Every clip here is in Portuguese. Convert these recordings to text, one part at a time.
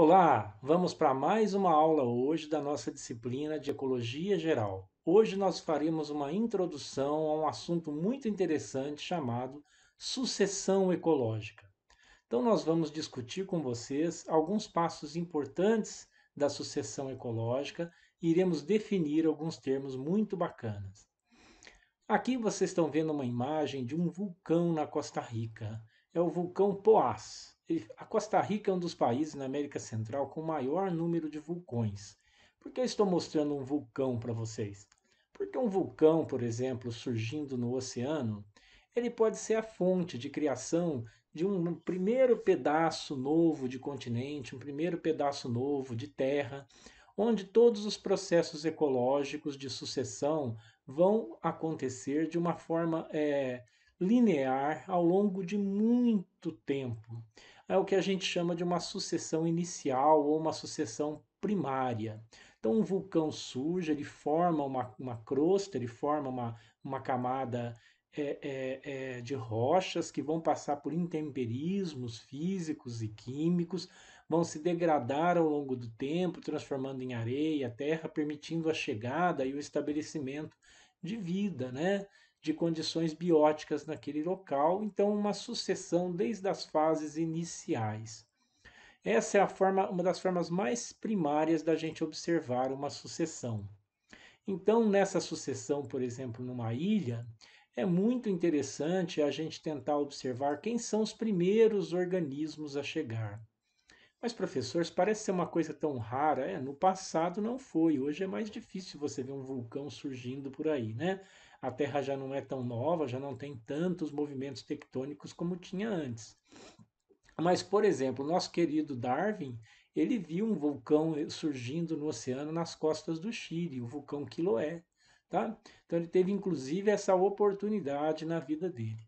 Olá, vamos para mais uma aula hoje da nossa disciplina de Ecologia Geral. Hoje nós faremos uma introdução a um assunto muito interessante chamado sucessão ecológica. Então nós vamos discutir com vocês alguns passos importantes da sucessão ecológica e iremos definir alguns termos muito bacanas. Aqui vocês estão vendo uma imagem de um vulcão na Costa Rica. É o vulcão Poás a Costa Rica é um dos países na América Central com maior número de vulcões. Por que eu estou mostrando um vulcão para vocês? Porque um vulcão, por exemplo, surgindo no oceano, ele pode ser a fonte de criação de um primeiro pedaço novo de continente, um primeiro pedaço novo de terra, onde todos os processos ecológicos de sucessão vão acontecer de uma forma é, linear ao longo de muito tempo é o que a gente chama de uma sucessão inicial ou uma sucessão primária. Então, um vulcão surge, ele forma uma, uma crosta, ele forma uma, uma camada é, é, é, de rochas que vão passar por intemperismos físicos e químicos, vão se degradar ao longo do tempo, transformando em areia, terra, permitindo a chegada e o estabelecimento de vida, né? de condições bióticas naquele local, então uma sucessão desde as fases iniciais. Essa é forma, uma das formas mais primárias da gente observar uma sucessão. Então, nessa sucessão, por exemplo, numa ilha, é muito interessante a gente tentar observar quem são os primeiros organismos a chegar. Mas, professores, parece ser uma coisa tão rara. É, no passado não foi, hoje é mais difícil você ver um vulcão surgindo por aí, né? a Terra já não é tão nova, já não tem tantos movimentos tectônicos como tinha antes. Mas, por exemplo, nosso querido Darwin, ele viu um vulcão eh, surgindo no oceano nas costas do Chile, o vulcão Quiloé. Tá? Então ele teve inclusive essa oportunidade na vida dele.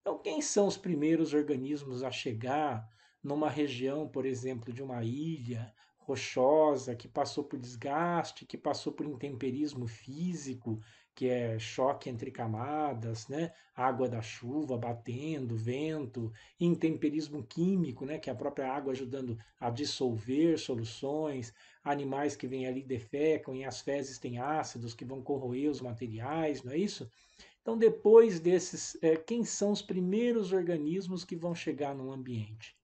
Então, quem são os primeiros organismos a chegar numa região, por exemplo, de uma ilha rochosa, que passou por desgaste, que passou por intemperismo físico, que é choque entre camadas, né? água da chuva batendo, vento, intemperismo químico, né? que é a própria água ajudando a dissolver soluções, animais que vêm ali defecam e as fezes têm ácidos que vão corroer os materiais, não é isso? Então, depois desses, é, quem são os primeiros organismos que vão chegar no ambiente?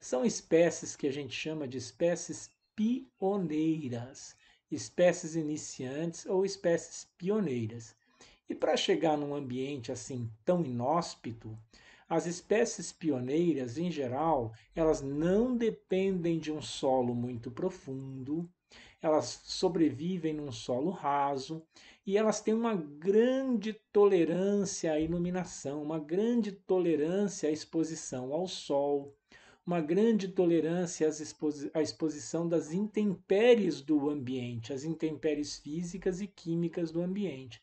São espécies que a gente chama de espécies pioneiras espécies iniciantes ou espécies pioneiras. E para chegar num ambiente assim tão inóspito, as espécies pioneiras, em geral, elas não dependem de um solo muito profundo, elas sobrevivem num solo raso e elas têm uma grande tolerância à iluminação, uma grande tolerância à exposição ao sol uma grande tolerância exposi à exposição das intempéries do ambiente, as intempéries físicas e químicas do ambiente.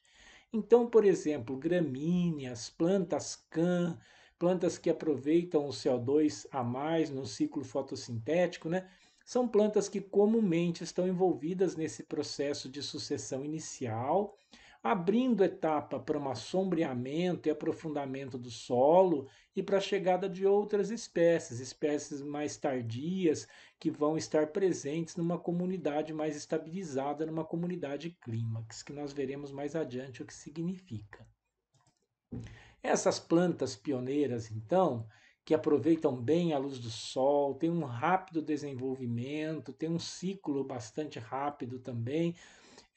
Então, por exemplo, gramíneas, plantas can, plantas que aproveitam o CO2 a mais no ciclo fotossintético, né? São plantas que comumente estão envolvidas nesse processo de sucessão inicial abrindo etapa para um assombreamento e aprofundamento do solo e para a chegada de outras espécies, espécies mais tardias que vão estar presentes numa comunidade mais estabilizada, numa comunidade clímax, que nós veremos mais adiante o que significa. Essas plantas pioneiras, então, que aproveitam bem a luz do sol, têm um rápido desenvolvimento, têm um ciclo bastante rápido também,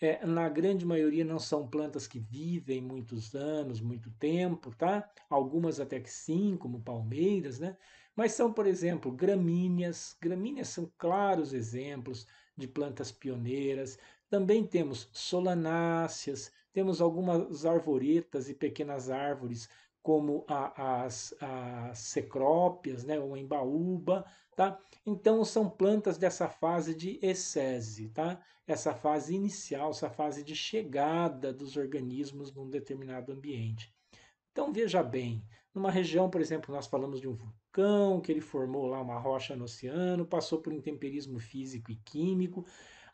é, na grande maioria não são plantas que vivem muitos anos, muito tempo, tá? Algumas até que sim, como palmeiras, né? Mas são, por exemplo, gramíneas. Gramíneas são claros exemplos de plantas pioneiras. Também temos solanáceas, temos algumas arvoretas e pequenas árvores, como a, as, as cecrópias, né? Ou embaúba, tá? Então são plantas dessa fase de essese, tá? Essa fase inicial, essa fase de chegada dos organismos num determinado ambiente. Então veja bem, numa região, por exemplo, nós falamos de um vulcão que ele formou lá uma rocha no oceano, passou por um temperismo físico e químico,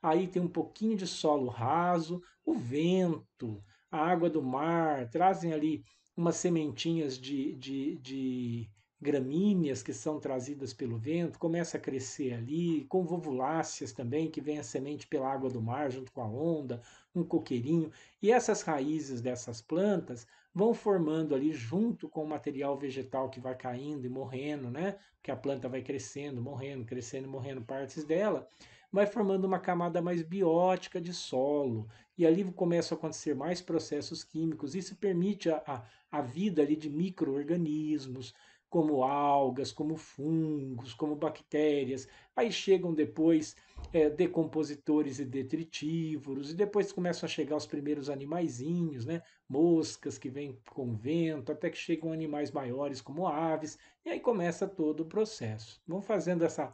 aí tem um pouquinho de solo raso, o vento, a água do mar, trazem ali umas sementinhas de, de, de gramíneas que são trazidas pelo vento, começa a crescer ali, com vovuláceas também, que vem a semente pela água do mar junto com a onda, um coqueirinho, e essas raízes dessas plantas vão formando ali junto com o material vegetal que vai caindo e morrendo, né? Porque a planta vai crescendo, morrendo, crescendo, morrendo partes dela, vai formando uma camada mais biótica de solo. E ali começam a acontecer mais processos químicos. Isso permite a, a, a vida ali de micro-organismos, como algas, como fungos, como bactérias. Aí chegam depois é, decompositores e detritívoros, e depois começam a chegar os primeiros animaizinhos, né? moscas que vêm com vento, até que chegam animais maiores como aves, e aí começa todo o processo. Vão fazendo essa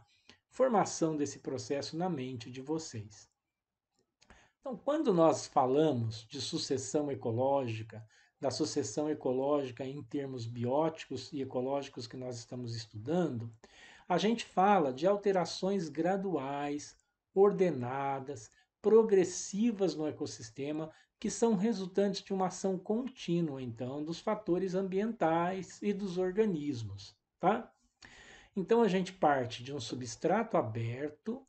formação desse processo na mente de vocês. Então, quando nós falamos de sucessão ecológica, da sucessão ecológica em termos bióticos e ecológicos que nós estamos estudando, a gente fala de alterações graduais, ordenadas, progressivas no ecossistema, que são resultantes de uma ação contínua, então, dos fatores ambientais e dos organismos, tá? Então a gente parte de um substrato aberto,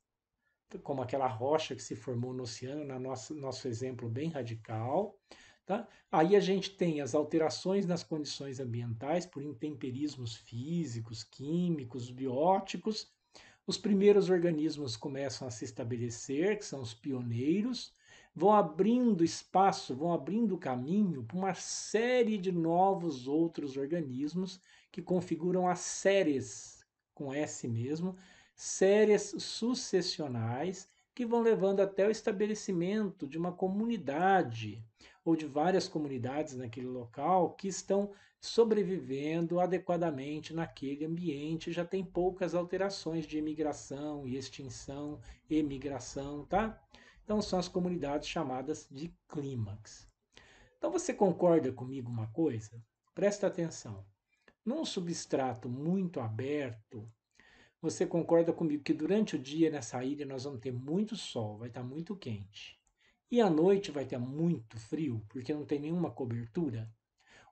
como aquela rocha que se formou no oceano, no nosso, nosso exemplo bem radical, Tá? Aí a gente tem as alterações nas condições ambientais por intemperismos físicos, químicos, bióticos. Os primeiros organismos começam a se estabelecer, que são os pioneiros, vão abrindo espaço, vão abrindo caminho para uma série de novos outros organismos que configuram as séries, com S mesmo, séries sucessionais que vão levando até o estabelecimento de uma comunidade ou de várias comunidades naquele local que estão sobrevivendo adequadamente naquele ambiente, já tem poucas alterações de emigração e extinção, emigração, tá? Então são as comunidades chamadas de clímax. Então você concorda comigo uma coisa? Presta atenção. Num substrato muito aberto, você concorda comigo que durante o dia nessa ilha nós vamos ter muito sol, vai estar muito quente. E à noite vai ter muito frio, porque não tem nenhuma cobertura.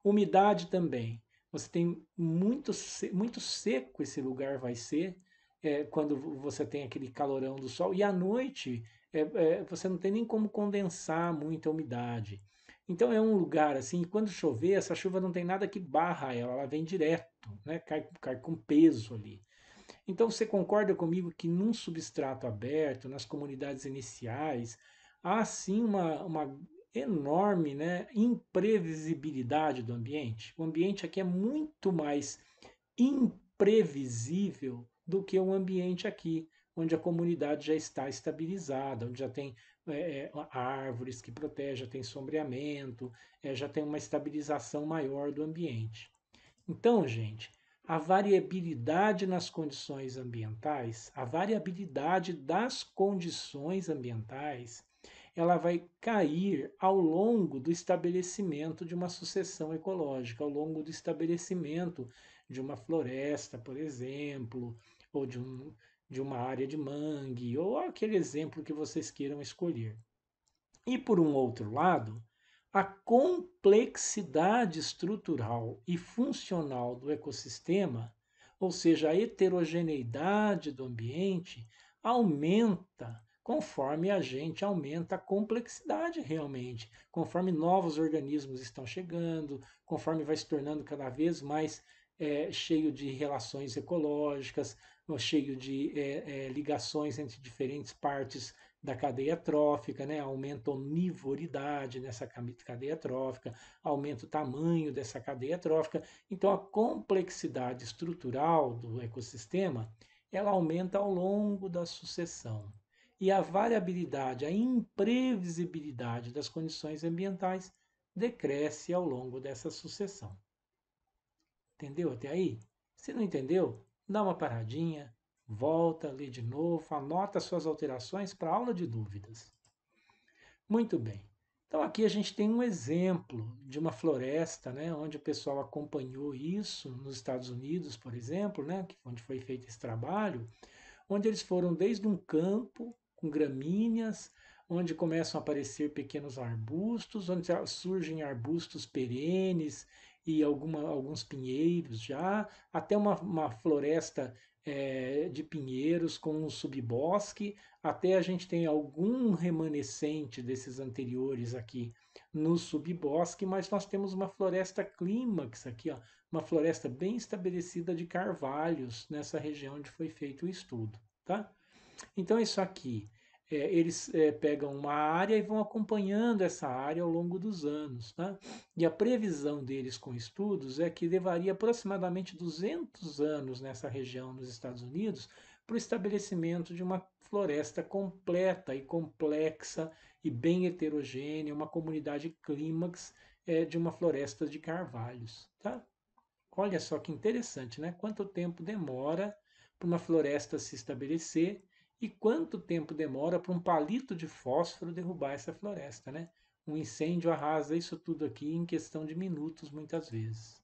Umidade também. Você tem muito, muito seco esse lugar vai ser é, quando você tem aquele calorão do sol. E à noite é, é, você não tem nem como condensar muita umidade. Então é um lugar assim, quando chover, essa chuva não tem nada que barra ela, ela vem direto, né? cai, cai com peso ali. Então você concorda comigo que num substrato aberto, nas comunidades iniciais, há sim uma, uma enorme né, imprevisibilidade do ambiente. O ambiente aqui é muito mais imprevisível do que o ambiente aqui, onde a comunidade já está estabilizada, onde já tem é, é, árvores que protegem, já tem sombreamento, é, já tem uma estabilização maior do ambiente. Então, gente, a variabilidade nas condições ambientais, a variabilidade das condições ambientais, ela vai cair ao longo do estabelecimento de uma sucessão ecológica, ao longo do estabelecimento de uma floresta, por exemplo, ou de, um, de uma área de mangue, ou aquele exemplo que vocês queiram escolher. E por um outro lado, a complexidade estrutural e funcional do ecossistema, ou seja, a heterogeneidade do ambiente, aumenta conforme a gente aumenta a complexidade realmente, conforme novos organismos estão chegando, conforme vai se tornando cada vez mais é, cheio de relações ecológicas, cheio de é, é, ligações entre diferentes partes da cadeia trófica, né? aumenta a onivoridade nessa cadeia trófica, aumenta o tamanho dessa cadeia trófica. Então, a complexidade estrutural do ecossistema ela aumenta ao longo da sucessão e a variabilidade, a imprevisibilidade das condições ambientais decresce ao longo dessa sucessão. Entendeu até aí? Se não entendeu, dá uma paradinha, volta, lê de novo, anota suas alterações para aula de dúvidas. Muito bem. Então aqui a gente tem um exemplo de uma floresta, né, onde o pessoal acompanhou isso nos Estados Unidos, por exemplo, né, onde foi feito esse trabalho, onde eles foram desde um campo com gramíneas, onde começam a aparecer pequenos arbustos, onde surgem arbustos perenes e alguma, alguns pinheiros já, até uma, uma floresta é, de pinheiros com um subbosque, até a gente tem algum remanescente desses anteriores aqui no subbosque, mas nós temos uma floresta clímax aqui, ó, uma floresta bem estabelecida de carvalhos nessa região onde foi feito o estudo, tá? Então isso aqui é, eles é, pegam uma área e vão acompanhando essa área ao longo dos anos. Tá? E a previsão deles com estudos é que levaria aproximadamente 200 anos nessa região nos Estados Unidos para o estabelecimento de uma floresta completa e complexa e bem heterogênea, uma comunidade clímax é, de uma floresta de carvalhos. Tá? Olha só que interessante, né? Quanto tempo demora para uma floresta se estabelecer e quanto tempo demora para um palito de fósforo derrubar essa floresta, né? Um incêndio arrasa isso tudo aqui em questão de minutos, muitas vezes.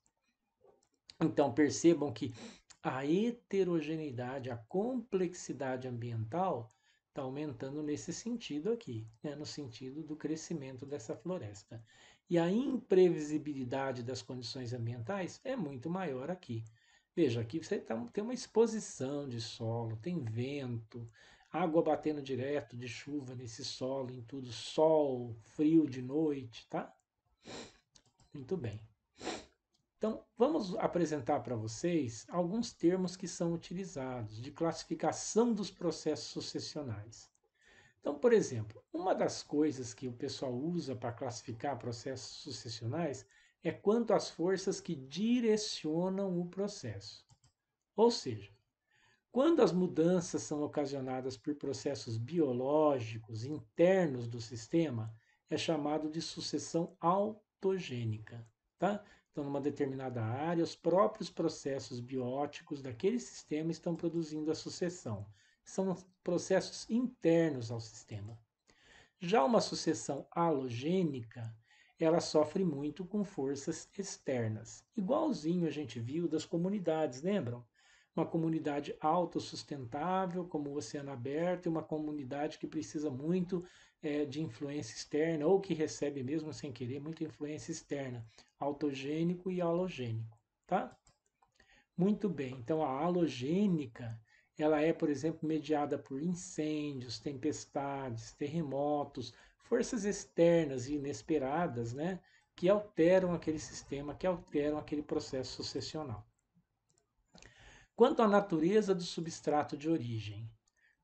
Então percebam que a heterogeneidade, a complexidade ambiental está aumentando nesse sentido aqui, né? no sentido do crescimento dessa floresta. E a imprevisibilidade das condições ambientais é muito maior aqui. Veja, aqui você tá, tem uma exposição de solo, tem vento, água batendo direto de chuva nesse solo, em tudo, sol, frio de noite, tá? Muito bem. Então, vamos apresentar para vocês alguns termos que são utilizados de classificação dos processos sucessionais. Então, por exemplo, uma das coisas que o pessoal usa para classificar processos sucessionais é quanto às forças que direcionam o processo. Ou seja, quando as mudanças são ocasionadas por processos biológicos internos do sistema, é chamado de sucessão autogênica. Tá? Então, numa determinada área, os próprios processos bióticos daquele sistema estão produzindo a sucessão. São processos internos ao sistema. Já uma sucessão halogênica ela sofre muito com forças externas. Igualzinho a gente viu das comunidades, lembram? Uma comunidade autossustentável, como o oceano aberto, e uma comunidade que precisa muito é, de influência externa, ou que recebe mesmo sem querer muita influência externa, autogênico e halogênico, tá? Muito bem, então a halogênica, ela é, por exemplo, mediada por incêndios, tempestades, terremotos, forças externas e inesperadas, né, que alteram aquele sistema, que alteram aquele processo sucessional. Quanto à natureza do substrato de origem,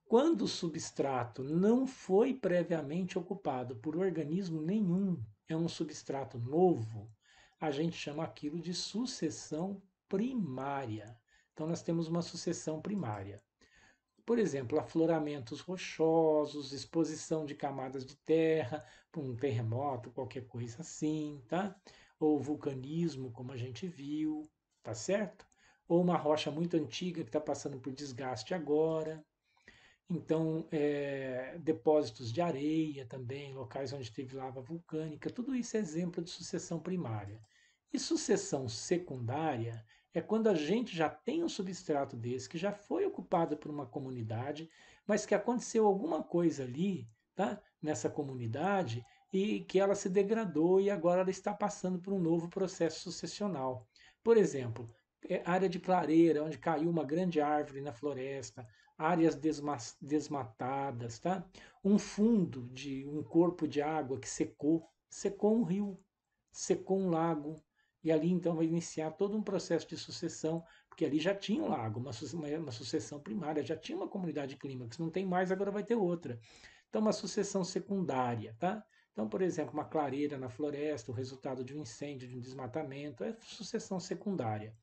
quando o substrato não foi previamente ocupado por organismo nenhum, é um substrato novo, a gente chama aquilo de sucessão primária. Então, nós temos uma sucessão primária. Por exemplo, afloramentos rochosos, exposição de camadas de terra por um terremoto, qualquer coisa assim, tá? Ou vulcanismo, como a gente viu, tá certo? Ou uma rocha muito antiga que está passando por desgaste agora. Então, é, depósitos de areia também, locais onde teve lava vulcânica, tudo isso é exemplo de sucessão primária. E sucessão secundária é quando a gente já tem um substrato desse, que já foi ocupado por uma comunidade, mas que aconteceu alguma coisa ali, tá? nessa comunidade, e que ela se degradou e agora ela está passando por um novo processo sucessional. Por exemplo, é, área de clareira, onde caiu uma grande árvore na floresta, áreas desma desmatadas, tá? um fundo de um corpo de água que secou, secou um rio, secou um lago, e ali então vai iniciar todo um processo de sucessão, porque ali já tinha um lago, uma, uma sucessão primária, já tinha uma comunidade clímax, não tem mais, agora vai ter outra. Então, uma sucessão secundária, tá? Então, por exemplo, uma clareira na floresta, o resultado de um incêndio, de um desmatamento, é sucessão secundária.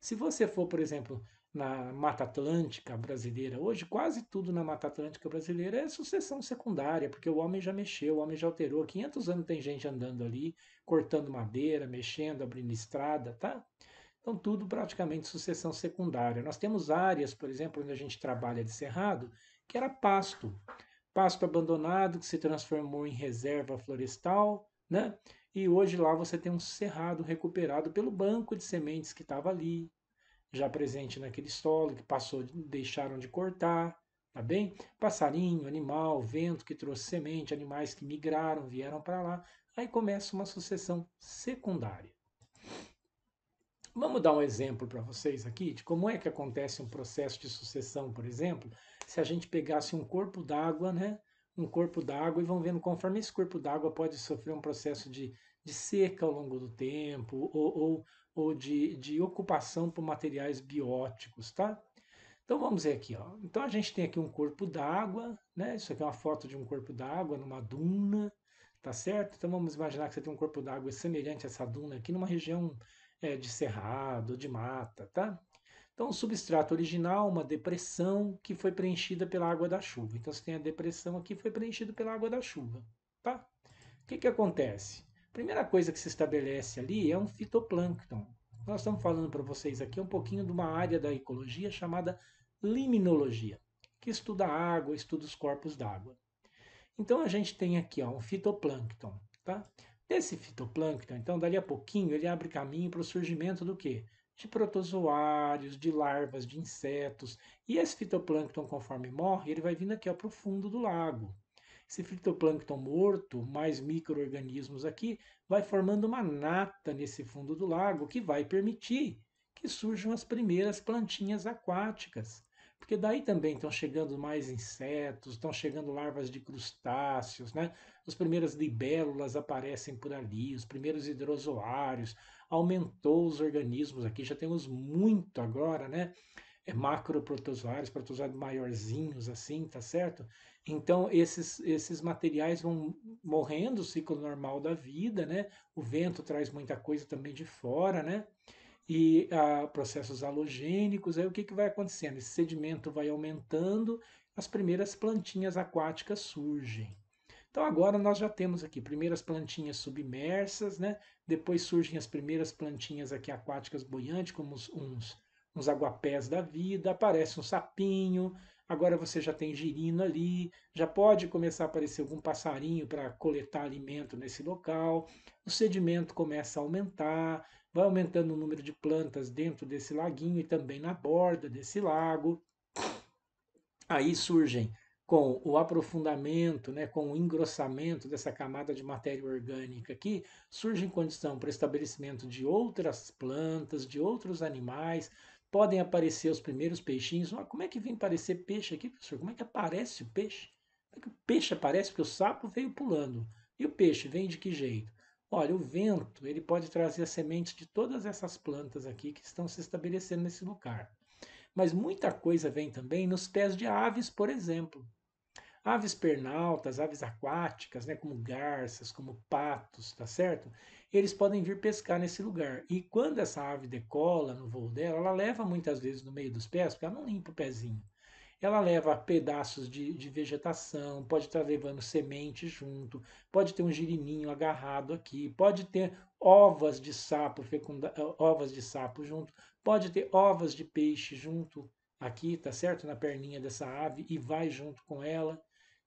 Se você for, por exemplo, na Mata Atlântica brasileira. Hoje, quase tudo na Mata Atlântica brasileira é sucessão secundária, porque o homem já mexeu, o homem já alterou. 500 anos tem gente andando ali, cortando madeira, mexendo, abrindo estrada, tá? Então, tudo praticamente sucessão secundária. Nós temos áreas, por exemplo, onde a gente trabalha de cerrado, que era pasto. Pasto abandonado que se transformou em reserva florestal, né? E hoje lá você tem um cerrado recuperado pelo banco de sementes que estava ali, já presente naquele solo que passou, deixaram de cortar, tá bem? Passarinho, animal, vento que trouxe semente, animais que migraram, vieram para lá. Aí começa uma sucessão secundária. Vamos dar um exemplo para vocês aqui de como é que acontece um processo de sucessão, por exemplo, se a gente pegasse um corpo d'água, né? Um corpo d'água e vão vendo conforme esse corpo d'água pode sofrer um processo de, de seca ao longo do tempo ou, ou ou de, de ocupação por materiais bióticos, tá? Então vamos ver aqui, ó. Então a gente tem aqui um corpo d'água, né? Isso aqui é uma foto de um corpo d'água numa duna, tá certo? Então vamos imaginar que você tem um corpo d'água semelhante a essa duna aqui numa região é, de cerrado, de mata, tá? Então, o substrato original, uma depressão que foi preenchida pela água da chuva. Então, você tem a depressão aqui, foi preenchida pela água da chuva, tá? O que, que acontece? A primeira coisa que se estabelece ali é um fitoplâncton. Nós estamos falando para vocês aqui um pouquinho de uma área da ecologia chamada liminologia, que estuda a água, estuda os corpos d'água. Então a gente tem aqui ó, um fitoplâncton. Tá? Desse fitoplâncton, então, dali a pouquinho, ele abre caminho para o surgimento do quê? De protozoários, de larvas, de insetos. E esse fitoplâncton, conforme morre, ele vai vindo aqui para o fundo do lago. Esse fitoplâncton morto, mais micro-organismos aqui, vai formando uma nata nesse fundo do lago que vai permitir que surjam as primeiras plantinhas aquáticas. Porque daí também estão chegando mais insetos, estão chegando larvas de crustáceos, né? As primeiras libélulas aparecem por ali, os primeiros hidrozoários, aumentou os organismos aqui, já temos muito agora, né? é, macroprotozoários, protozoários maiorzinhos assim, tá certo? Então esses, esses materiais vão morrendo o ciclo normal da vida, né? O vento traz muita coisa também de fora, né? E a, ah, processos halogênicos, aí o que, que vai acontecendo? Esse sedimento vai aumentando, as primeiras plantinhas aquáticas surgem. Então agora nós já temos aqui primeiras plantinhas submersas, né? Depois surgem as primeiras plantinhas aqui aquáticas boiantes, como uns, uns uns aguapés da vida, aparece um sapinho, agora você já tem girino ali, já pode começar a aparecer algum passarinho para coletar alimento nesse local, o sedimento começa a aumentar, vai aumentando o número de plantas dentro desse laguinho e também na borda desse lago. Aí surgem com o aprofundamento, né, com o engrossamento dessa camada de matéria orgânica aqui, surge condição para estabelecimento de outras plantas, de outros animais, podem aparecer os primeiros peixinhos. como é que vem aparecer peixe aqui, professor? Como é que aparece o peixe? Como é que o peixe aparece? Porque o sapo veio pulando. E o peixe vem de que jeito? Olha, o vento ele pode trazer as sementes de todas essas plantas aqui que estão se estabelecendo nesse lugar. Mas muita coisa vem também nos pés de aves, por exemplo. Aves pernaltas, aves aquáticas, né, como garças, como patos, tá certo? Eles podem vir pescar nesse lugar. E quando essa ave decola no voo dela, ela leva muitas vezes no meio dos pés, porque ela não limpa o pezinho. Ela leva pedaços de, de vegetação, pode estar levando semente junto, pode ter um girininho agarrado aqui, pode ter ovas de sapo, fecunda, eh, ovas de sapo junto, pode ter ovas de peixe junto aqui, tá certo? Na perninha dessa ave e vai junto com ela.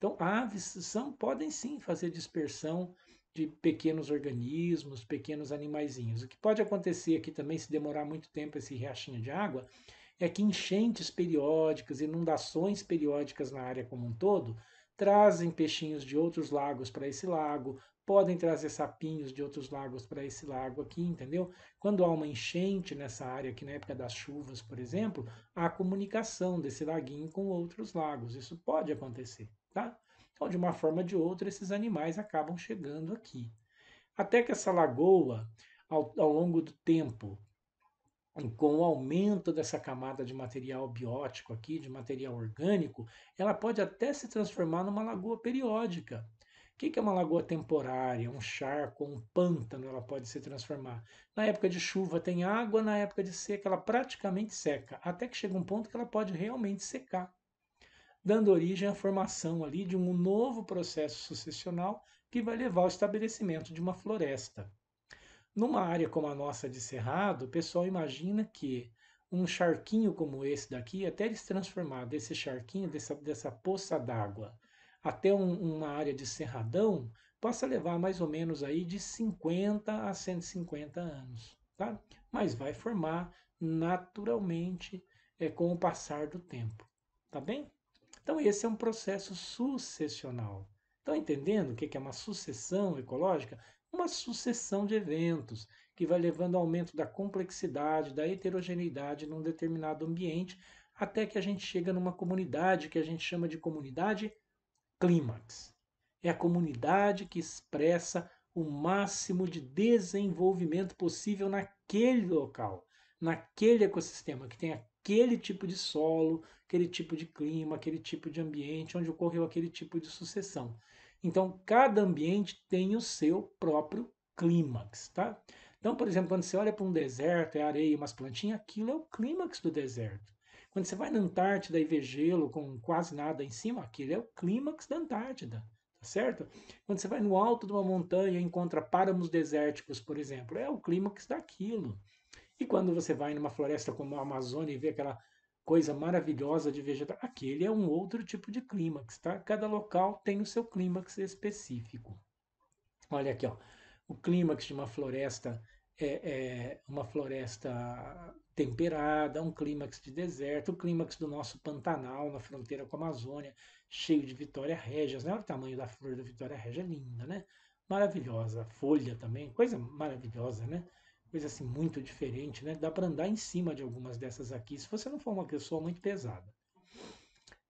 Então, aves são, podem sim fazer dispersão de pequenos organismos, pequenos animaizinhos. O que pode acontecer aqui também, se demorar muito tempo esse riachinho de água, é que enchentes periódicas, inundações periódicas na área como um todo, trazem peixinhos de outros lagos para esse lago, podem trazer sapinhos de outros lagos para esse lago aqui, entendeu? Quando há uma enchente nessa área aqui na época das chuvas, por exemplo, há comunicação desse laguinho com outros lagos. Isso pode acontecer. Tá? Então, de uma forma ou de outra, esses animais acabam chegando aqui. Até que essa lagoa, ao, ao longo do tempo, com o aumento dessa camada de material biótico aqui, de material orgânico, ela pode até se transformar numa lagoa periódica. O que é uma lagoa temporária, um charco, um pântano? Ela pode se transformar. Na época de chuva tem água, na época de seca ela praticamente seca, até que chega um ponto que ela pode realmente secar dando origem à formação ali de um novo processo sucessional que vai levar ao estabelecimento de uma floresta. Numa área como a nossa de cerrado, o pessoal imagina que um charquinho como esse daqui, até ele se transformar desse charquinho, dessa, dessa poça d'água, até um, uma área de cerradão, possa levar mais ou menos aí de 50 a 150 anos, tá? Mas vai formar naturalmente é, com o passar do tempo, tá bem? Então, esse é um processo sucessional. Estão entendendo o que é uma sucessão ecológica? Uma sucessão de eventos que vai levando ao aumento da complexidade, da heterogeneidade num determinado ambiente, até que a gente chega numa comunidade que a gente chama de comunidade clímax. É a comunidade que expressa o máximo de desenvolvimento possível naquele local, naquele ecossistema, que tem aquele tipo de solo, aquele tipo de clima, aquele tipo de ambiente onde ocorreu aquele tipo de sucessão. Então, cada ambiente tem o seu próprio clímax, tá? Então, por exemplo, quando você olha para um deserto, é areia, umas plantinhas, aquilo é o clímax do deserto. Quando você vai na Antártida e vê gelo com quase nada em cima, aquilo é o clímax da Antártida, tá certo? Quando você vai no alto de uma montanha e encontra páramos desérticos, por exemplo, é o clímax daquilo. E quando você vai numa floresta como a Amazônia e vê aquela coisa maravilhosa de vegetação, aquele é um outro tipo de clímax, tá? Cada local tem o seu clímax específico. Olha aqui, ó. O clímax de uma floresta é, é uma floresta temperada, um clímax de deserto, o clímax do nosso Pantanal na fronteira com a Amazônia, cheio de Vitória Régias, né? Olha o tamanho da flor da Vitória Régia, linda, né? Maravilhosa, folha também, coisa maravilhosa, né? coisa assim muito diferente, né? Dá para andar em cima de algumas dessas aqui, se você não for uma pessoa muito pesada.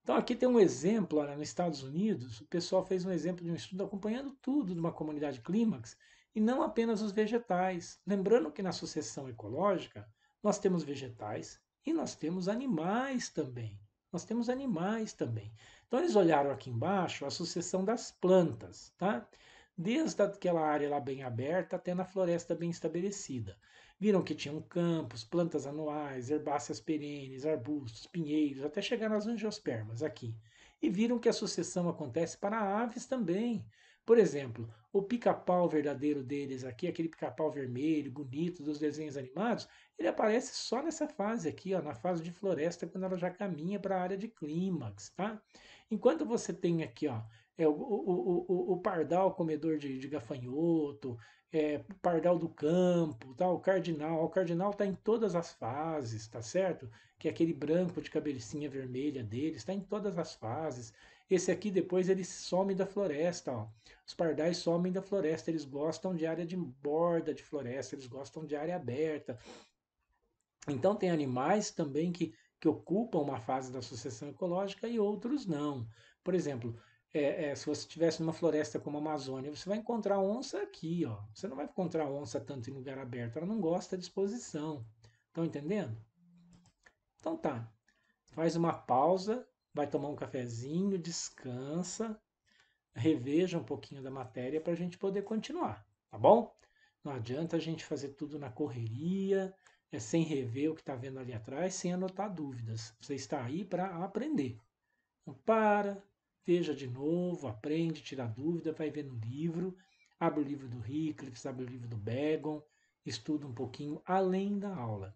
Então aqui tem um exemplo, olha, nos Estados Unidos, o pessoal fez um exemplo de um estudo acompanhando tudo de uma comunidade clímax e não apenas os vegetais. Lembrando que na sucessão ecológica nós temos vegetais e nós temos animais também. Nós temos animais também. Então eles olharam aqui embaixo a sucessão das plantas, tá? desde aquela área lá bem aberta até na floresta bem estabelecida. Viram que tinham campos, plantas anuais, herbáceas perenes, arbustos, pinheiros, até chegar nas angiospermas aqui. E viram que a sucessão acontece para aves também. Por exemplo, o pica-pau verdadeiro deles aqui, aquele pica-pau vermelho, bonito dos desenhos animados, ele aparece só nessa fase aqui, ó, na fase de floresta, quando ela já caminha para a área de clímax, tá? Enquanto você tem aqui, ó, é, o, o, o, o pardal comedor de, de gafanhoto, é, pardal do campo, tá? o cardinal. O cardinal está em todas as fases, tá certo? Que é aquele branco de cabecinha vermelha dele, está em todas as fases. Esse aqui depois ele some da floresta. Ó. Os pardais somem da floresta, eles gostam de área de borda de floresta, eles gostam de área aberta. Então tem animais também que, que ocupam uma fase da sucessão ecológica e outros não. Por exemplo, é, é, se você estivesse numa floresta como a Amazônia, você vai encontrar onça aqui, ó. Você não vai encontrar onça tanto em lugar aberto, ela não gosta de exposição. Estão entendendo? Então tá. Faz uma pausa, vai tomar um cafezinho, descansa, reveja um pouquinho da matéria para a gente poder continuar, tá bom? Não adianta a gente fazer tudo na correria, é sem rever o que está vendo ali atrás, sem anotar dúvidas. Você está aí para aprender. Então, para, veja de novo, aprende, tira dúvida, vai ver no livro, abre o livro do Wycliffe, abre o livro do Begon, estuda um pouquinho além da aula.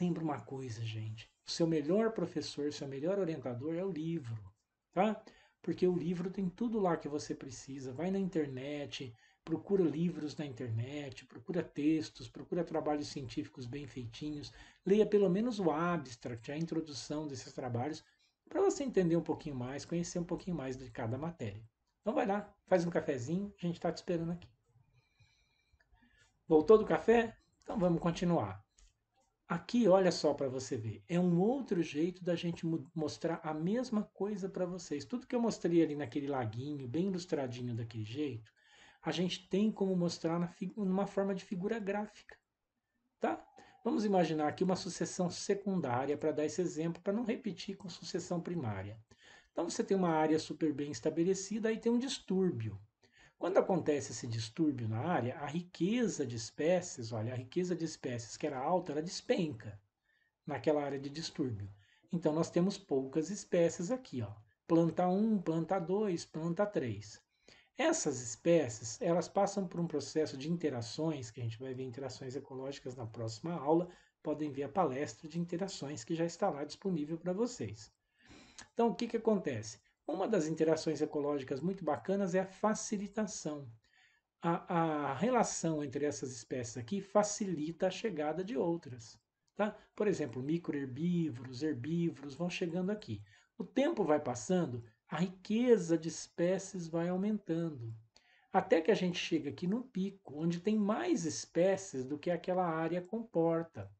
Lembra uma coisa, gente, o seu melhor professor, seu melhor orientador é o livro, tá? Porque o livro tem tudo lá que você precisa. Vai na internet, procura livros na internet, procura textos, procura trabalhos científicos bem feitinhos, leia pelo menos o abstract, a introdução desses trabalhos, para você entender um pouquinho mais, conhecer um pouquinho mais de cada matéria. Então vai lá, faz um cafezinho, a gente está te esperando aqui. Voltou do café? Então vamos continuar. Aqui, olha só para você ver, é um outro jeito da gente mostrar a mesma coisa para vocês. Tudo que eu mostrei ali naquele laguinho, bem ilustradinho daquele jeito, a gente tem como mostrar numa forma de figura gráfica, tá? Vamos imaginar aqui uma sucessão secundária para dar esse exemplo, para não repetir com sucessão primária. Então você tem uma área super bem estabelecida e tem um distúrbio. Quando acontece esse distúrbio na área, a riqueza de espécies, olha, a riqueza de espécies que era alta, ela despenca naquela área de distúrbio. Então nós temos poucas espécies aqui, ó. Planta 1, planta 2, planta 3. Essas espécies, elas passam por um processo de interações, que a gente vai ver interações ecológicas na próxima aula, podem ver a palestra de interações que já está lá disponível para vocês. Então, o que, que acontece? Uma das interações ecológicas muito bacanas é a facilitação. A, a relação entre essas espécies aqui facilita a chegada de outras. Tá? Por exemplo, microherbívoros, herbívoros vão chegando aqui. O tempo vai passando, a riqueza de espécies vai aumentando. Até que a gente chega aqui no pico, onde tem mais espécies do que aquela área comporta.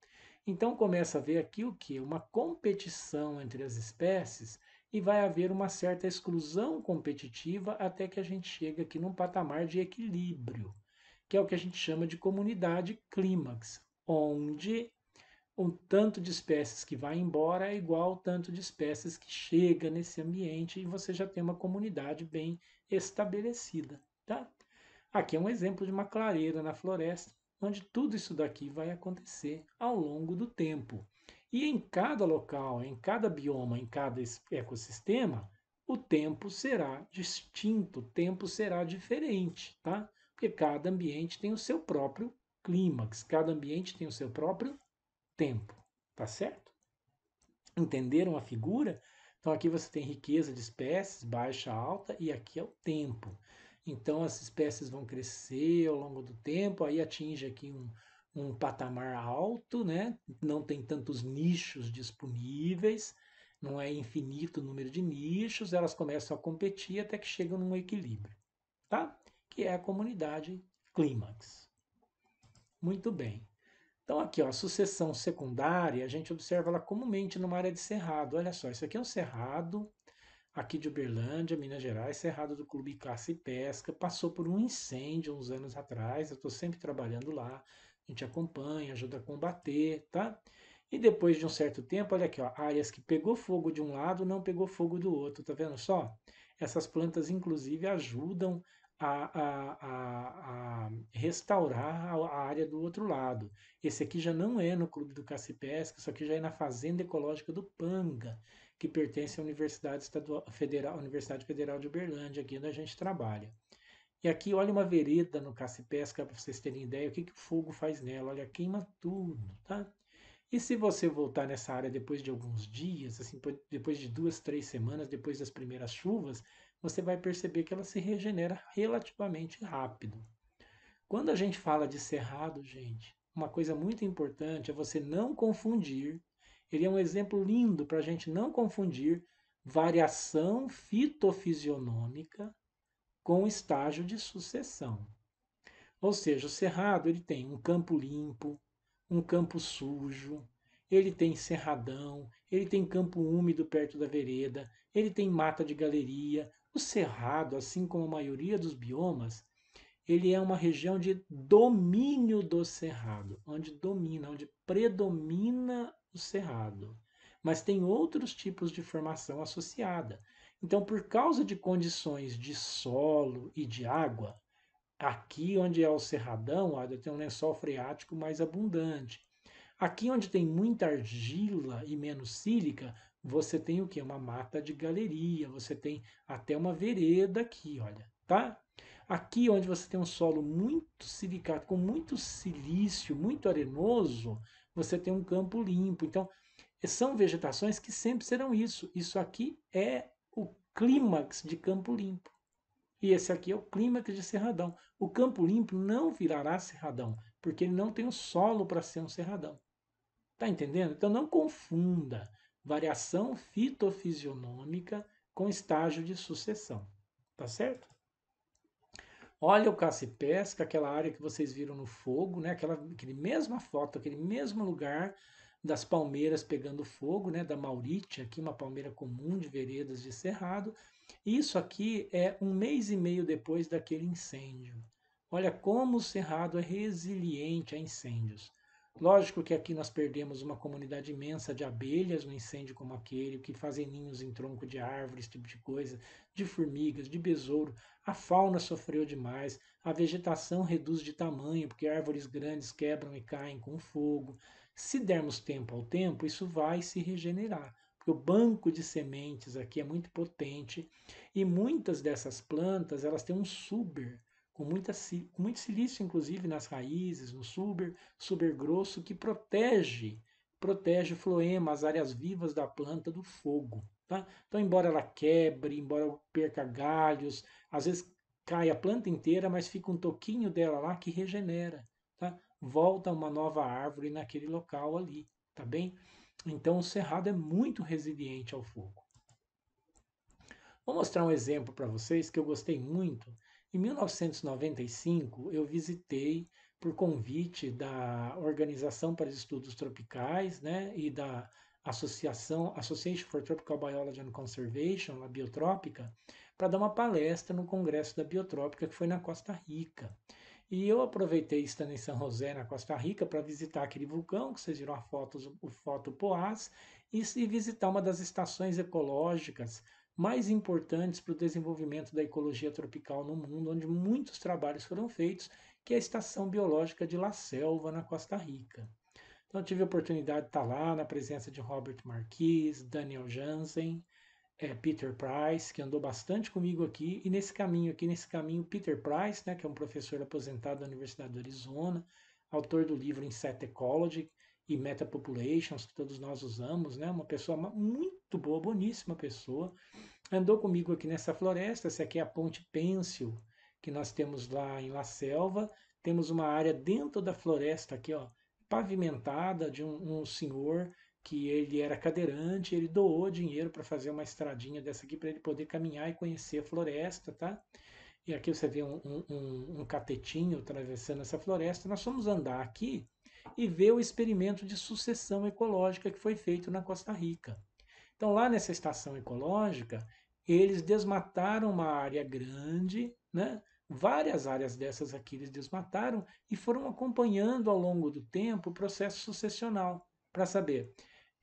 Então começa a ver aqui o que? Uma competição entre as espécies e vai haver uma certa exclusão competitiva até que a gente chega aqui num patamar de equilíbrio, que é o que a gente chama de comunidade clímax, onde o tanto de espécies que vai embora é igual ao tanto de espécies que chega nesse ambiente e você já tem uma comunidade bem estabelecida, tá? Aqui é um exemplo de uma clareira na floresta, onde tudo isso daqui vai acontecer ao longo do tempo. E em cada local, em cada bioma, em cada ecossistema, o tempo será distinto, o tempo será diferente, tá? Porque cada ambiente tem o seu próprio clímax, cada ambiente tem o seu próprio tempo, tá certo? Entenderam a figura? Então aqui você tem riqueza de espécies, baixa, alta, e aqui é o tempo. Então as espécies vão crescer ao longo do tempo, aí atinge aqui um, um patamar alto, né? não tem tantos nichos disponíveis, não é infinito o número de nichos, elas começam a competir até que chegam num equilíbrio, tá? que é a comunidade clímax. Muito bem. Então aqui, ó, a sucessão secundária, a gente observa ela comumente numa área de cerrado. Olha só, isso aqui é um cerrado, aqui de Uberlândia, Minas Gerais, cerrado do Clube Caça e Pesca, passou por um incêndio uns anos atrás, eu estou sempre trabalhando lá, a gente acompanha, ajuda a combater, tá? E depois de um certo tempo, olha aqui, ó, áreas que pegou fogo de um lado, não pegou fogo do outro, tá vendo só? Essas plantas, inclusive, ajudam a, a, a, restaurar a, área do outro lado. Esse aqui já não é no Clube do Caça e Pesca, isso aqui já é na Fazenda Ecológica do Panga, que pertence à Universidade Estadual, Federal, Universidade Federal de Uberlândia, aqui onde a gente trabalha. E aqui, olha uma vereda no Caça e Pesca, é para vocês terem ideia o que, que o fogo faz nela. Olha, queima tudo, tá? E se você voltar nessa área depois de alguns dias, assim, depois de duas, três semanas, depois das primeiras chuvas, você vai perceber que ela se regenera relativamente rápido. Quando a gente fala de cerrado, gente, uma coisa muito importante é você não confundir. Ele é um exemplo lindo para a gente não confundir variação fitofisionômica com estágio de sucessão. Ou seja, o cerrado ele tem um campo limpo, um campo sujo, ele tem cerradão, ele tem campo úmido perto da vereda, ele tem mata de galeria, o cerrado, assim como a maioria dos biomas, ele é uma região de domínio do cerrado, onde domina, onde predomina o cerrado. Mas tem outros tipos de formação associada. Então, por causa de condições de solo e de água, aqui onde é o cerradão, olha, tem um lençol freático mais abundante. Aqui onde tem muita argila e menos sílica, você tem o que? Uma mata de galeria, você tem até uma vereda aqui, olha, tá? Aqui onde você tem um solo muito silicato, com muito silício, muito arenoso, você tem um campo limpo. Então, são vegetações que sempre serão isso. Isso aqui é o clímax de campo limpo. E esse aqui é o clímax de cerradão. O campo limpo não virará cerradão, porque ele não tem o um solo para ser um cerradão. Tá entendendo? Então não confunda variação fitofisionômica com estágio de sucessão. Tá certo? Olha o caça e pesca, aquela área que vocês viram no fogo, né? Aquela, aquele mesma foto, aquele mesmo lugar das palmeiras pegando fogo, né? Da Mauritia, aqui uma palmeira comum de veredas de cerrado. Isso aqui é um mês e meio depois daquele incêndio. Olha como o cerrado é resiliente a incêndios. Lógico que aqui nós perdemos uma comunidade imensa de abelhas no incêndio como aquele, que fazem ninhos em tronco de árvores esse tipo de coisa, de formigas, de besouro. A fauna sofreu demais, a vegetação reduz de tamanho, porque árvores grandes quebram e caem com fogo. Se dermos tempo ao tempo, isso vai se regenerar, porque o banco de sementes aqui é muito potente e muitas dessas plantas elas têm um suber com, muita, com muito silício, inclusive, nas raízes, no suber, suber grosso, que protege, protege o floema, as áreas vivas da planta do fogo. Tá? Então, embora ela quebre, embora perca galhos, às vezes cai a planta inteira, mas fica um toquinho dela lá que regenera. Tá? Volta uma nova árvore naquele local ali, tá bem? Então o cerrado é muito resiliente ao fogo. Vou mostrar um exemplo para vocês que eu gostei muito em 1995, eu visitei, por convite da Organização para Estudos Tropicais né, e da Associação Association for Tropical Biology and Conservation, a Biotrópica, para dar uma palestra no Congresso da Biotrópica, que foi na Costa Rica. E eu aproveitei estando em São José, na Costa Rica, para visitar aquele vulcão, que vocês viram a foto, o foto Poás, e visitar uma das estações ecológicas mais importantes para o desenvolvimento da ecologia tropical no mundo, onde muitos trabalhos foram feitos, que é a Estação Biológica de La Selva, na Costa Rica. Então, tive a oportunidade de estar lá na presença de Robert Marquis, Daniel Jansen, é, Peter Price, que andou bastante comigo aqui, e nesse caminho aqui, nesse caminho, Peter Price, né, que é um professor aposentado da Universidade do Arizona, autor do livro Insect Ecology, e populations que todos nós usamos, né? Uma pessoa muito boa, boníssima pessoa. Andou comigo aqui nessa floresta, essa aqui é a Ponte Pêncil, que nós temos lá em La Selva. Temos uma área dentro da floresta aqui, ó, pavimentada de um, um senhor que ele era cadeirante, ele doou dinheiro para fazer uma estradinha dessa aqui para ele poder caminhar e conhecer a floresta, tá? E aqui você vê um, um, um, catetinho atravessando essa floresta. Nós vamos andar aqui e ver o experimento de sucessão ecológica que foi feito na Costa Rica. Então, lá nessa estação ecológica, eles desmataram uma área grande, né? várias áreas dessas aqui eles desmataram e foram acompanhando ao longo do tempo o processo sucessional para saber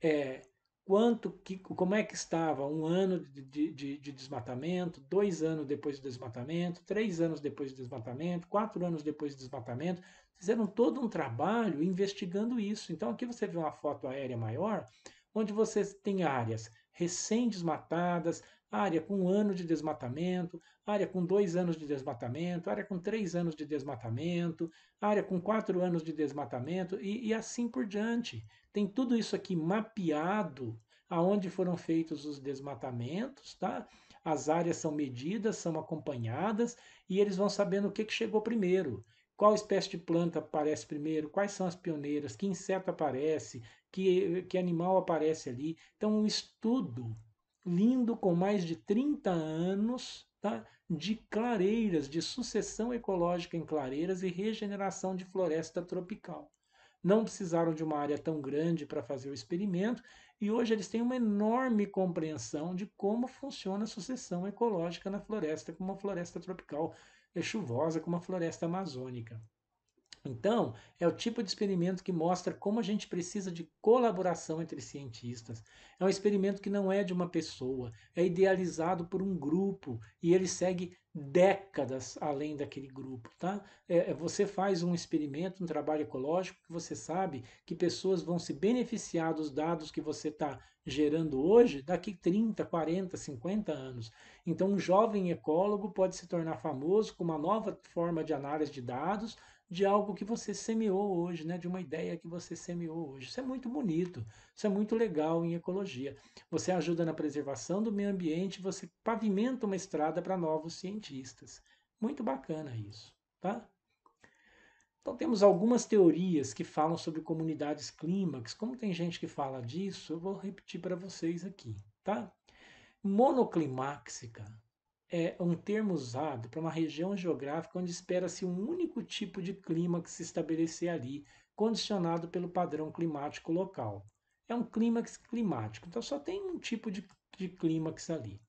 é, quanto que, como é que estava um ano de, de, de, desmatamento, dois anos depois do desmatamento, três anos depois do desmatamento, quatro anos depois do desmatamento, fizeram todo um trabalho investigando isso. Então aqui você vê uma foto aérea maior, onde você tem áreas recém-desmatadas, área com um ano de desmatamento, área com dois anos de desmatamento, área com três anos de desmatamento, área com quatro anos de desmatamento e, e assim por diante. Tem tudo isso aqui mapeado, aonde foram feitos os desmatamentos, tá? As áreas são medidas, são acompanhadas e eles vão sabendo o que, que chegou primeiro qual espécie de planta aparece primeiro, quais são as pioneiras, que inseto aparece, que, que animal aparece ali. Então, um estudo lindo com mais de 30 anos tá, de clareiras, de sucessão ecológica em clareiras e regeneração de floresta tropical. Não precisaram de uma área tão grande para fazer o experimento e hoje eles têm uma enorme compreensão de como funciona a sucessão ecológica na floresta, como uma floresta tropical é chuvosa como a floresta amazônica então, é o tipo de experimento que mostra como a gente precisa de colaboração entre cientistas. É um experimento que não é de uma pessoa, é idealizado por um grupo e ele segue décadas além daquele grupo, tá? É, é você faz um experimento, um trabalho ecológico que você sabe que pessoas vão se beneficiar dos dados que você está gerando hoje daqui 30, 40, 50 anos. Então, um jovem ecólogo pode se tornar famoso com uma nova forma de análise de dados, de algo que você semeou hoje, né? de uma ideia que você semeou hoje. Isso é muito bonito, isso é muito legal em ecologia. Você ajuda na preservação do meio ambiente, você pavimenta uma estrada para novos cientistas. Muito bacana isso, tá? Então temos algumas teorias que falam sobre comunidades clímax. Como tem gente que fala disso, eu vou repetir para vocês aqui, tá? Monoclimáxica é um termo usado para uma região geográfica onde espera-se um único tipo de clima que se estabelecer ali, condicionado pelo padrão climático local. É um clímax climático, então só tem um tipo de, de clímax ali.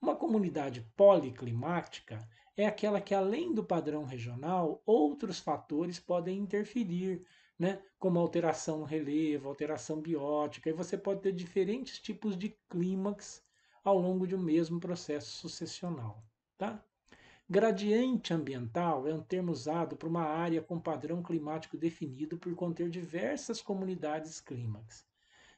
Uma comunidade policlimática é aquela que, além do padrão regional, outros fatores podem interferir, né? como alteração no relevo, alteração biótica, e você pode ter diferentes tipos de clímax ao longo de um mesmo processo sucessional. Tá? Gradiente ambiental é um termo usado para uma área com padrão climático definido por conter diversas comunidades clímax.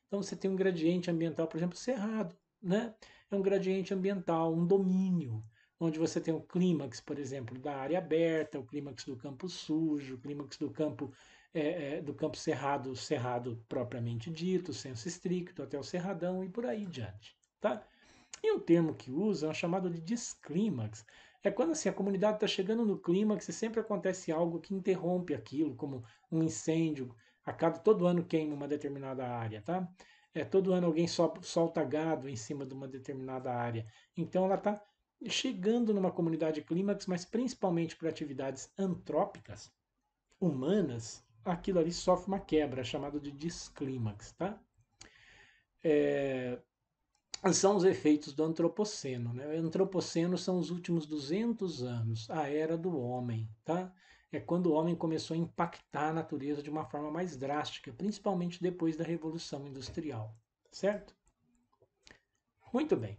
Então você tem um gradiente ambiental, por exemplo, cerrado, né? É um gradiente ambiental, um domínio, onde você tem o clímax, por exemplo, da área aberta, o clímax do campo sujo, o clímax do campo é, é, do campo cerrado, cerrado propriamente dito, senso estricto, até o cerradão e por aí diante, tá? E um termo que usam é chamado de desclímax. É quando assim, a comunidade está chegando no clímax e sempre acontece algo que interrompe aquilo, como um incêndio. A cada todo ano queima uma determinada área, tá? É, todo ano alguém solta gado em cima de uma determinada área. Então ela está chegando numa comunidade clímax, mas principalmente por atividades antrópicas, humanas, aquilo ali sofre uma quebra, chamado de desclímax, tá? É, são os efeitos do antropoceno. Né? O antropoceno são os últimos 200 anos, a era do homem, tá? É quando o homem começou a impactar a natureza de uma forma mais drástica, principalmente depois da Revolução Industrial, certo? Muito bem.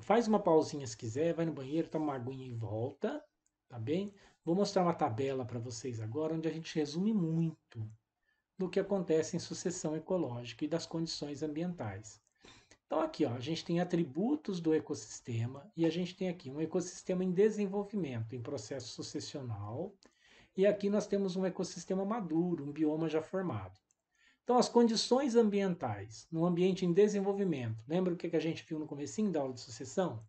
Faz uma pausinha se quiser, vai no banheiro, toma uma aguinha e volta, tá bem? Vou mostrar uma tabela para vocês agora, onde a gente resume muito do que acontece em sucessão ecológica e das condições ambientais. Então aqui, ó, a gente tem atributos do ecossistema e a gente tem aqui um ecossistema em desenvolvimento, em processo sucessional, e aqui nós temos um ecossistema maduro, um bioma já formado. Então as condições ambientais num ambiente em desenvolvimento, lembra o que a gente viu no comecinho da aula de sucessão?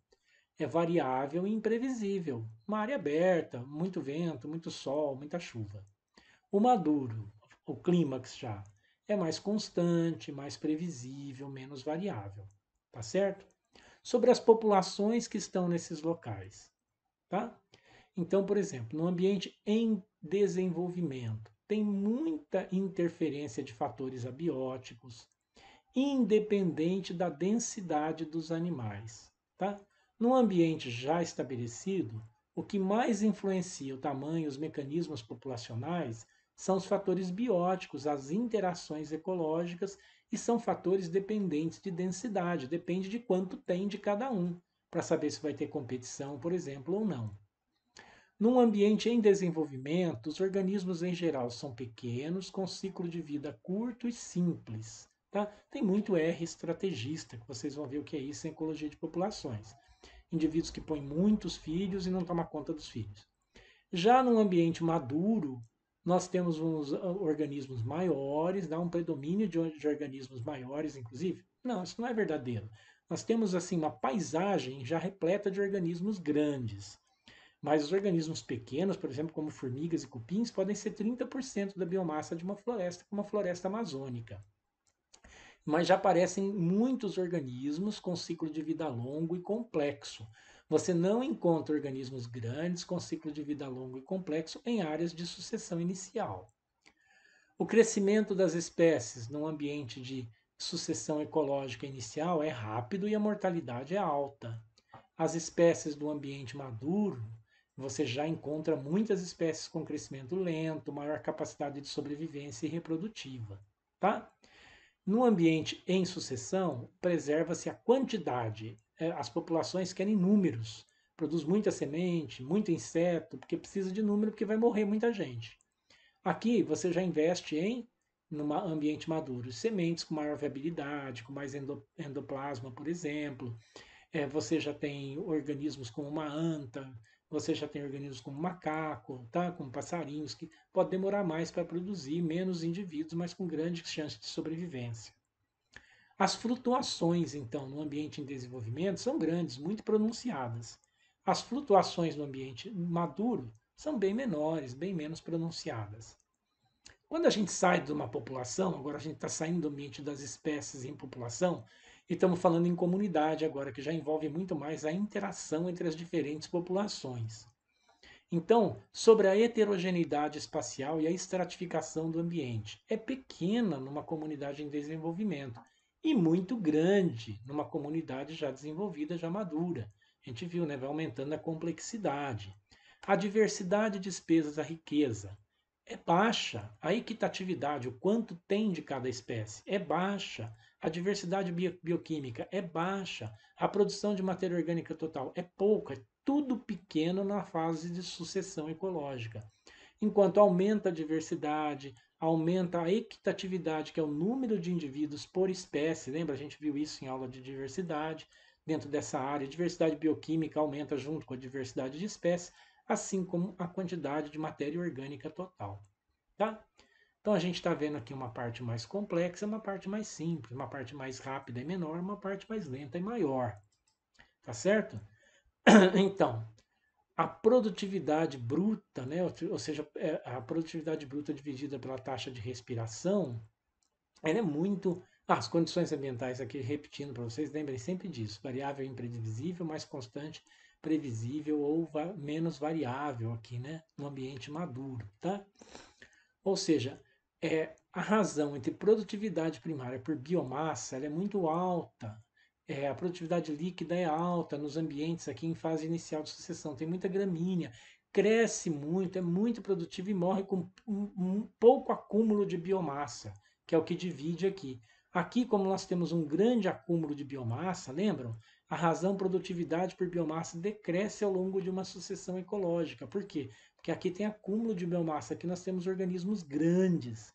É variável e imprevisível, uma área aberta, muito vento, muito sol, muita chuva. O maduro, o clímax já, é mais constante, mais previsível, menos variável, tá certo? Sobre as populações que estão nesses locais, tá? Então, por exemplo, no ambiente em desenvolvimento, tem muita interferência de fatores abióticos, independente da densidade dos animais, tá? No ambiente já estabelecido, o que mais influencia o tamanho os mecanismos populacionais são os fatores bióticos, as interações ecológicas, e são fatores dependentes de densidade, depende de quanto tem de cada um, para saber se vai ter competição, por exemplo, ou não. Num ambiente em desenvolvimento, os organismos em geral são pequenos, com ciclo de vida curto e simples. Tá? Tem muito R estrategista, que vocês vão ver o que é isso em ecologia de populações. Indivíduos que põem muitos filhos e não tomam conta dos filhos. Já num ambiente maduro, nós temos uns ah, organismos maiores, dá um predomínio de, de organismos maiores, inclusive? Não, isso não é verdadeiro. Nós temos assim uma paisagem já repleta de organismos grandes. Mas os organismos pequenos, por exemplo, como formigas e cupins, podem ser 30% da biomassa de uma floresta, como a floresta amazônica. Mas já aparecem muitos organismos com ciclo de vida longo e complexo. Você não encontra organismos grandes com ciclo de vida longo e complexo em áreas de sucessão inicial. O crescimento das espécies num ambiente de sucessão ecológica inicial é rápido e a mortalidade é alta. As espécies do ambiente maduro, você já encontra muitas espécies com crescimento lento, maior capacidade de sobrevivência e reprodutiva, tá? No ambiente em sucessão, preserva-se a quantidade é, as populações querem números. Produz muita semente, muito inseto, porque precisa de número, porque vai morrer muita gente. Aqui você já investe em num ambiente maduro, sementes com maior viabilidade, com mais endoplasma, por exemplo. É, você já tem organismos como uma anta, você já tem organismos como macaco, tá? como passarinhos, que pode demorar mais para produzir menos indivíduos, mas com grandes chances de sobrevivência. As flutuações, então, no ambiente em desenvolvimento são grandes, muito pronunciadas. As flutuações no ambiente maduro são bem menores, bem menos pronunciadas. Quando a gente sai de uma população, agora a gente está saindo do ambiente das espécies em população, e estamos falando em comunidade agora, que já envolve muito mais a interação entre as diferentes populações. Então, sobre a heterogeneidade espacial e a estratificação do ambiente. É pequena numa comunidade em desenvolvimento, e muito grande numa comunidade já desenvolvida, já madura. A gente viu, né? Vai aumentando a complexidade. A diversidade de despesas, a riqueza é baixa. A equitatividade, o quanto tem de cada espécie, é baixa. A diversidade bioquímica é baixa. A produção de matéria orgânica total é pouca. É tudo pequeno na fase de sucessão ecológica. Enquanto aumenta a diversidade, aumenta a equitatividade, que é o número de indivíduos por espécie. Lembra? A gente viu isso em aula de diversidade. Dentro dessa área, a diversidade bioquímica aumenta junto com a diversidade de espécies, assim como a quantidade de matéria orgânica total. Tá? Então a gente está vendo aqui uma parte mais complexa, uma parte mais simples, uma parte mais rápida e menor, uma parte mais lenta e maior. Tá certo? Então, a produtividade bruta, né? ou seja, é, a produtividade bruta dividida pela taxa de respiração, ela é muito. Ah, as condições ambientais aqui, repetindo para vocês, lembrem sempre disso: variável imprevisível, mais constante, previsível ou va menos variável aqui, né? No ambiente maduro, tá? Ou seja, é, a razão entre produtividade primária por biomassa ela é muito alta é, a produtividade líquida é alta nos ambientes aqui em fase inicial de sucessão, tem muita gramínea, cresce muito, é muito produtivo e morre com um, um pouco acúmulo de biomassa, que é o que divide aqui. Aqui, como nós temos um grande acúmulo de biomassa, lembram? A razão produtividade por biomassa decresce ao longo de uma sucessão ecológica. Por quê? Porque aqui tem acúmulo de biomassa, aqui nós temos organismos grandes.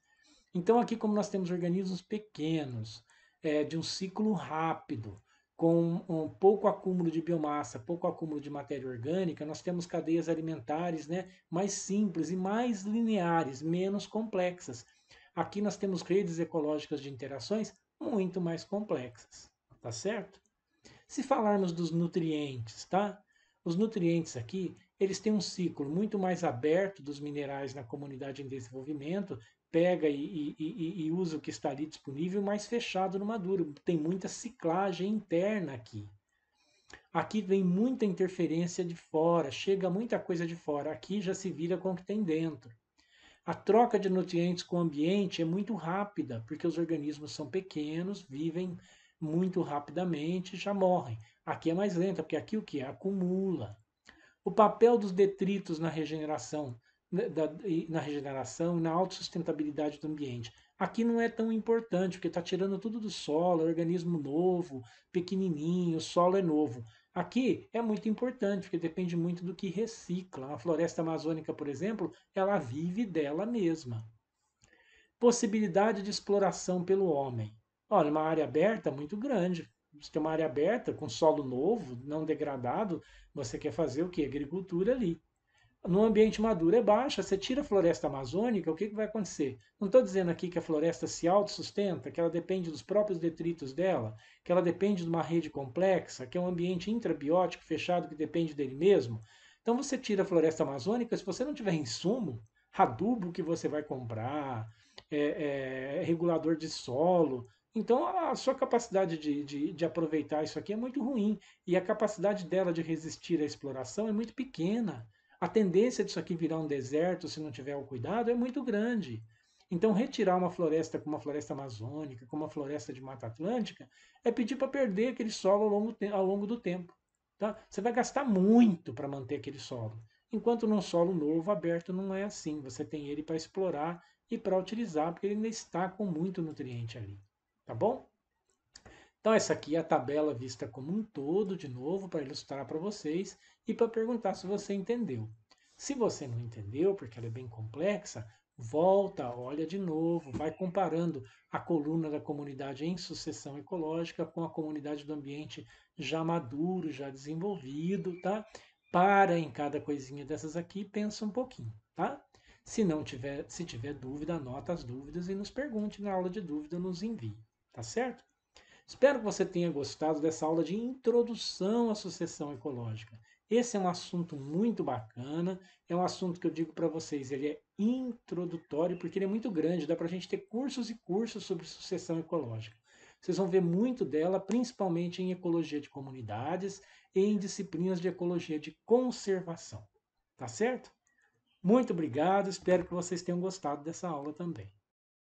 Então, aqui, como nós temos organismos pequenos, é, de um ciclo rápido, com um pouco acúmulo de biomassa, pouco acúmulo de matéria orgânica, nós temos cadeias alimentares né, mais simples e mais lineares, menos complexas. Aqui nós temos redes ecológicas de interações muito mais complexas, tá certo? Se falarmos dos nutrientes, tá? Os nutrientes aqui, eles têm um ciclo muito mais aberto dos minerais na comunidade em desenvolvimento pega e, e, e, usa o que está ali disponível, mas fechado no maduro. Tem muita ciclagem interna aqui. Aqui vem muita interferência de fora, chega muita coisa de fora. Aqui já se vira com o que tem dentro. A troca de nutrientes com o ambiente é muito rápida, porque os organismos são pequenos, vivem muito rapidamente e já morrem. Aqui é mais lenta, porque aqui o que? Acumula. O papel dos detritos na regeneração né, da, na regeneração e na autossustentabilidade do ambiente. Aqui não é tão importante, porque está tirando tudo do solo, é organismo novo, pequenininho, o solo é novo. Aqui é muito importante, porque depende muito do que recicla. A floresta amazônica, por exemplo, ela vive dela mesma. Possibilidade de exploração pelo homem. Olha, uma área aberta muito grande. Você tem uma área aberta, com solo novo, não degradado, você quer fazer o que? Agricultura ali no ambiente maduro é baixa, você tira a floresta amazônica, o que, que vai acontecer? Não estou dizendo aqui que a floresta se autossustenta, que ela depende dos próprios detritos dela, que ela depende de uma rede complexa, que é um ambiente intrabiótico fechado que depende dele mesmo. Então você tira a floresta amazônica, se você não tiver insumo, adubo que você vai comprar, é, é, regulador de solo, então, a sua capacidade de, de, de, aproveitar isso aqui é muito ruim. E a capacidade dela de resistir à exploração é muito pequena. A tendência disso aqui virar um deserto, se não tiver o cuidado, é muito grande. Então, retirar uma floresta como a floresta amazônica, como a floresta de Mata Atlântica, é pedir para perder aquele solo ao longo, ao longo do tempo. Tá? Você vai gastar muito para manter aquele solo. Enquanto num solo novo, aberto, não é assim. Você tem ele para explorar e para utilizar, porque ele ainda está com muito nutriente ali. Tá bom? Então, essa aqui é a tabela vista como um todo, de novo, para ilustrar para vocês e para perguntar se você entendeu. Se você não entendeu, porque ela é bem complexa, volta, olha de novo, vai comparando a coluna da comunidade em sucessão ecológica com a comunidade do ambiente já maduro, já desenvolvido, tá? Para em cada coisinha dessas aqui e pensa um pouquinho, tá? Se não tiver, se tiver dúvida, anota as dúvidas e nos pergunte na aula de dúvida, nos envie, tá certo? Espero que você tenha gostado dessa aula de introdução à sucessão ecológica. Esse é um assunto muito bacana, é um assunto que eu digo para vocês, ele é introdutório porque ele é muito grande, dá para a gente ter cursos e cursos sobre sucessão ecológica. Vocês vão ver muito dela, principalmente em ecologia de comunidades e em disciplinas de ecologia de conservação. Tá certo? Muito obrigado, espero que vocês tenham gostado dessa aula também.